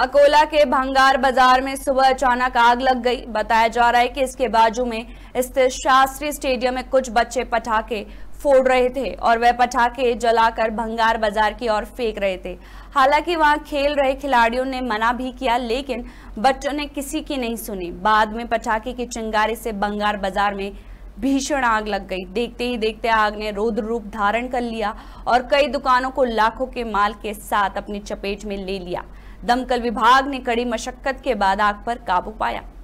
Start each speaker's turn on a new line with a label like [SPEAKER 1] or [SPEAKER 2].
[SPEAKER 1] अकोला के भंगार बाजार में सुबह अचानक आग लग गई बताया जा रहा है कि इसके बाजू में स्थित शास्त्री स्टेडियम में कुछ बच्चे पटाखे फोड़ रहे थे और वह पटाखे जलाकर भंगार बाजार की ओर फेंक रहे थे हालांकि वहां खेल रहे खिलाड़ियों ने मना भी किया लेकिन बच्चों ने किसी की नहीं सुनी बाद में पटाखे की चिंगारी से भंगार बाजार में भीषण आग लग गई देखते ही देखते आग ने रौद्र रूप धारण कर लिया और कई दुकानों को लाखों के माल के साथ अपनी चपेट में ले लिया दमकल विभाग ने कड़ी मशक्कत के बाद आग पर काबू पाया